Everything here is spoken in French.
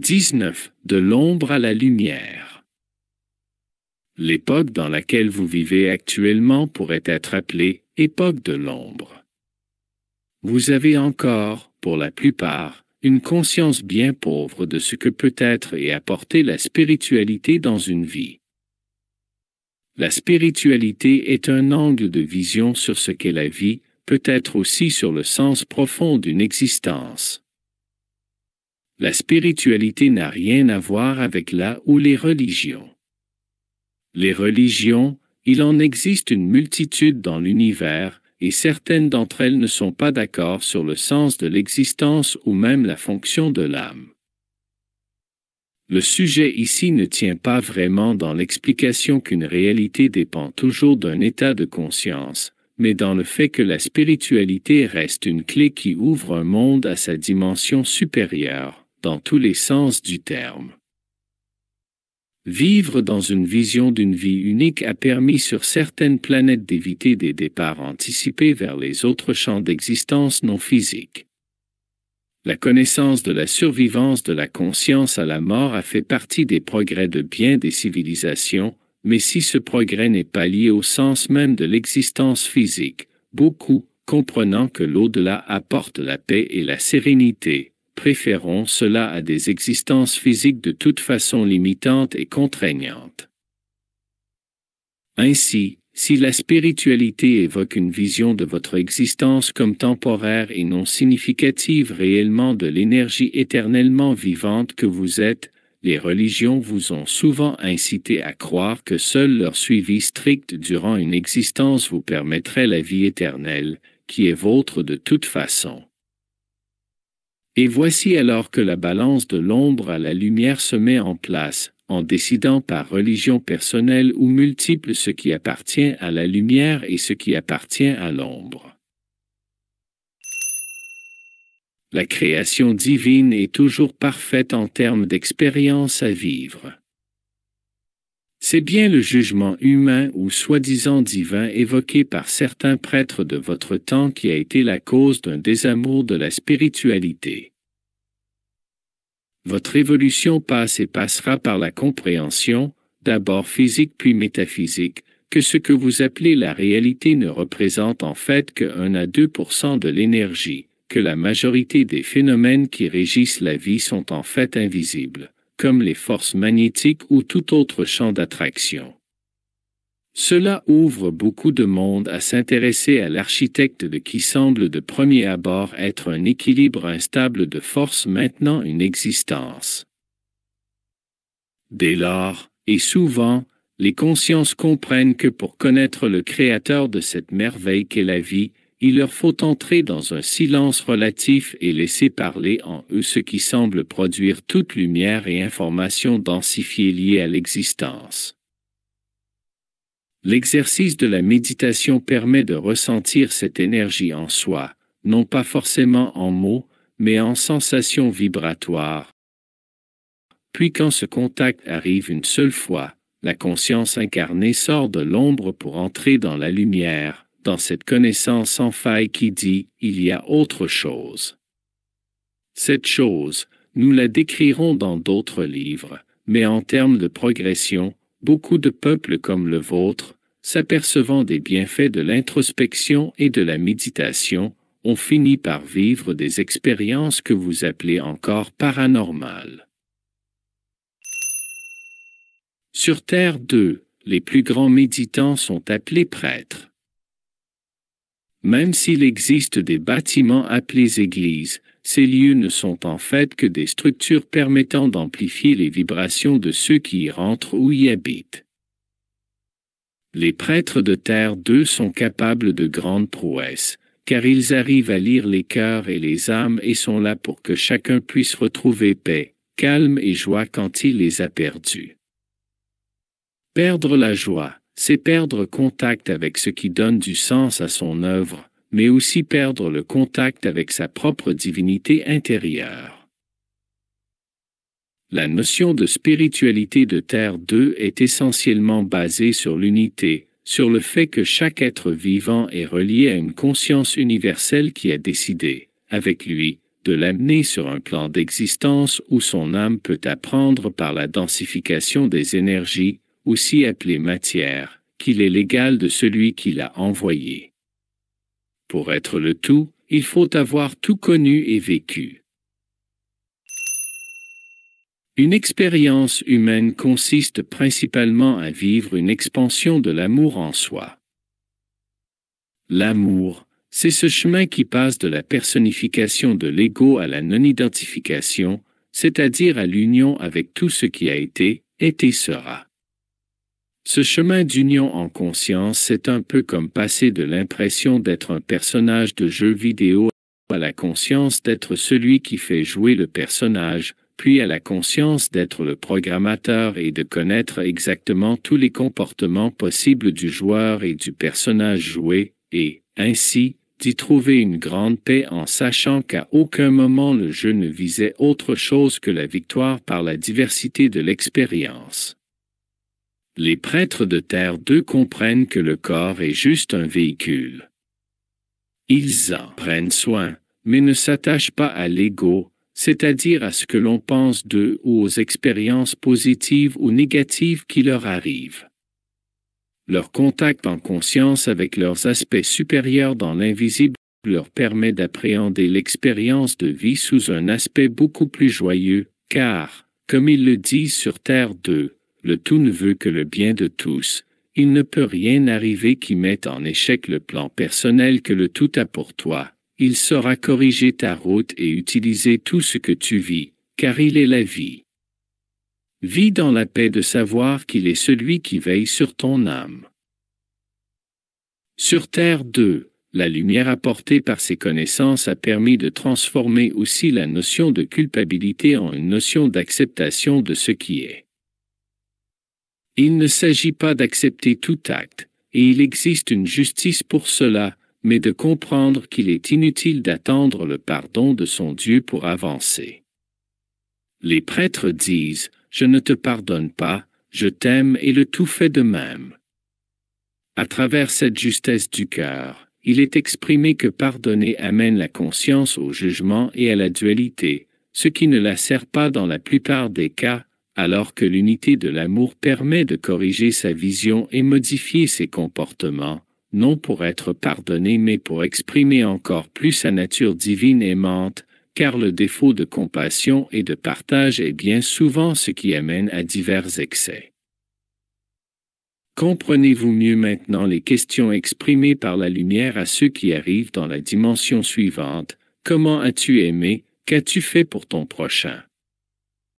19. De l'ombre à la lumière. L'époque dans laquelle vous vivez actuellement pourrait être appelée époque de l'ombre. Vous avez encore, pour la plupart, une conscience bien pauvre de ce que peut être et apporter la spiritualité dans une vie. La spiritualité est un angle de vision sur ce qu'est la vie, peut-être aussi sur le sens profond d'une existence. La spiritualité n'a rien à voir avec la ou les religions. Les religions, il en existe une multitude dans l'univers, et certaines d'entre elles ne sont pas d'accord sur le sens de l'existence ou même la fonction de l'âme. Le sujet ici ne tient pas vraiment dans l'explication qu'une réalité dépend toujours d'un état de conscience, mais dans le fait que la spiritualité reste une clé qui ouvre un monde à sa dimension supérieure, dans tous les sens du terme. Vivre dans une vision d'une vie unique a permis sur certaines planètes d'éviter des départs anticipés vers les autres champs d'existence non physiques. La connaissance de la survivance de la conscience à la mort a fait partie des progrès de bien des civilisations, mais si ce progrès n'est pas lié au sens même de l'existence physique, beaucoup, comprenant que l'au-delà apporte la paix et la sérénité, préférons cela à des existences physiques de toute façon limitantes et contraignantes. Ainsi, si la spiritualité évoque une vision de votre existence comme temporaire et non significative réellement de l'énergie éternellement vivante que vous êtes, les religions vous ont souvent incité à croire que seul leur suivi strict durant une existence vous permettrait la vie éternelle, qui est vôtre de toute façon. Et voici alors que la balance de l'ombre à la lumière se met en place, en décidant par religion personnelle ou multiple ce qui appartient à la lumière et ce qui appartient à l'ombre. La création divine est toujours parfaite en termes d'expérience à vivre. C'est bien le jugement humain ou soi-disant divin évoqué par certains prêtres de votre temps qui a été la cause d'un désamour de la spiritualité. Votre évolution passe et passera par la compréhension, d'abord physique puis métaphysique, que ce que vous appelez la réalité ne représente en fait que 1 à 2 de l'énergie, que la majorité des phénomènes qui régissent la vie sont en fait invisibles comme les forces magnétiques ou tout autre champ d'attraction. Cela ouvre beaucoup de monde à s'intéresser à l'architecte de qui semble de premier abord être un équilibre instable de forces maintenant une existence. Dès lors, et souvent, les consciences comprennent que pour connaître le créateur de cette merveille qu'est la vie, il leur faut entrer dans un silence relatif et laisser parler en eux ce qui semble produire toute lumière et information densifiée liée à l'existence. L'exercice de la méditation permet de ressentir cette énergie en soi, non pas forcément en mots, mais en sensations vibratoires. Puis quand ce contact arrive une seule fois, la conscience incarnée sort de l'ombre pour entrer dans la lumière, dans cette connaissance sans faille qui dit, il y a autre chose. Cette chose, nous la décrirons dans d'autres livres, mais en termes de progression, beaucoup de peuples comme le vôtre, s'apercevant des bienfaits de l'introspection et de la méditation, ont fini par vivre des expériences que vous appelez encore paranormales. Sur Terre 2, les plus grands méditants sont appelés prêtres. Même s'il existe des bâtiments appelés églises, ces lieux ne sont en fait que des structures permettant d'amplifier les vibrations de ceux qui y rentrent ou y habitent. Les prêtres de terre d'eux sont capables de grandes prouesses, car ils arrivent à lire les cœurs et les âmes et sont là pour que chacun puisse retrouver paix, calme et joie quand il les a perdus. Perdre la joie, c'est perdre contact avec ce qui donne du sens à son œuvre, mais aussi perdre le contact avec sa propre divinité intérieure. La notion de spiritualité de Terre 2 est essentiellement basée sur l'unité, sur le fait que chaque être vivant est relié à une conscience universelle qui a décidé, avec lui, de l'amener sur un plan d'existence où son âme peut apprendre par la densification des énergies, aussi appelé matière, qu'il est l'égal de celui qui l'a envoyé. Pour être le tout, il faut avoir tout connu et vécu. Une expérience humaine consiste principalement à vivre une expansion de l'amour en soi. L'amour, c'est ce chemin qui passe de la personnification de l'ego à la non-identification, c'est-à-dire à, l'union avec tout ce qui a été, et sera. Ce chemin d'union en conscience c'est un peu comme passer de l'impression d'être un personnage de jeu vidéo à la conscience d'être celui qui fait jouer le personnage, puis à la conscience d'être le programmateur et de connaître exactement tous les comportements possibles du joueur et du personnage joué, et, ainsi, d'y trouver une grande paix en sachant qu'à aucun moment le jeu ne visait autre chose que la victoire par la diversité de l'expérience les prêtres de Terre 2 comprennent que le corps est juste un véhicule. Ils en prennent soin, mais ne s'attachent pas à l'ego, c'est-à-dire à ce que l'on pense d'eux ou aux expériences positives ou négatives qui leur arrivent. Leur contact en conscience avec leurs aspects supérieurs dans l'invisible leur permet d'appréhender l'expérience de vie sous un aspect beaucoup plus joyeux, car, comme ils le disent sur Terre 2, le tout ne veut que le bien de tous, il ne peut rien arriver qui mette en échec le plan personnel que le tout a pour toi. Il saura corriger ta route et utiliser tout ce que tu vis, car il est la vie. Vis dans la paix de savoir qu'il est celui qui veille sur ton âme. Sur Terre 2, la lumière apportée par ses connaissances a permis de transformer aussi la notion de culpabilité en une notion d'acceptation de ce qui est. Il ne s'agit pas d'accepter tout acte, et il existe une justice pour cela, mais de comprendre qu'il est inutile d'attendre le pardon de son Dieu pour avancer. Les prêtres disent, Je ne te pardonne pas, je t'aime et le tout fait de même. À travers cette justesse du cœur, il est exprimé que pardonner amène la conscience au jugement et à la dualité, ce qui ne la sert pas dans la plupart des cas, alors que l'unité de l'amour permet de corriger sa vision et modifier ses comportements, non pour être pardonné mais pour exprimer encore plus sa nature divine aimante, car le défaut de compassion et de partage est bien souvent ce qui amène à divers excès. Comprenez-vous mieux maintenant les questions exprimées par la lumière à ceux qui arrivent dans la dimension suivante Comment as-tu aimé Qu'as-tu fait pour ton prochain